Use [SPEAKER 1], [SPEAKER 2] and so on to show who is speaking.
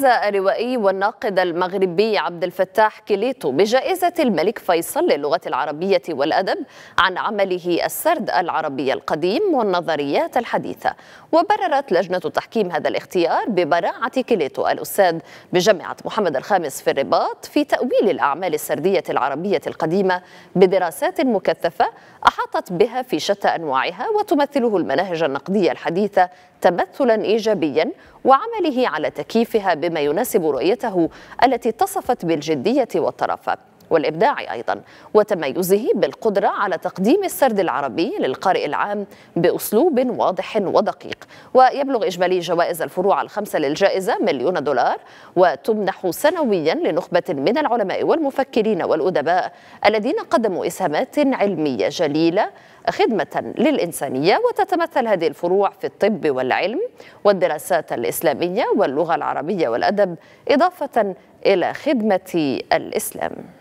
[SPEAKER 1] فاز الروائي والناقد المغربي عبد الفتاح كليتو بجائزة الملك فيصل للغة العربية والأدب عن عمله السرد العربي القديم والنظريات الحديثة وبررت لجنة تحكيم هذا الاختيار ببراعة كليتو الأستاذ بجامعة محمد الخامس في الرباط في تأويل الأعمال السردية العربية القديمة بدراسات مكثفة أحاطت بها في شتى أنواعها وتمثله المناهج النقدية الحديثة تمثلا إيجابيا وعمله على تكييفها بما يناسب رؤيته التي اتصفت بالجدية والطرف والإبداع أيضا وتميزه بالقدرة على تقديم السرد العربي للقارئ العام بأسلوب واضح ودقيق ويبلغ إجمالي جوائز الفروع الخمسة للجائزة مليون دولار وتمنح سنويا لنخبة من العلماء والمفكرين والأدباء الذين قدموا إسهامات علمية جليلة خدمة للإنسانية وتتمثل هذه الفروع في الطب والعلم والدراسات الإسلامية واللغة العربية والأدب إضافة إلى خدمة الإسلام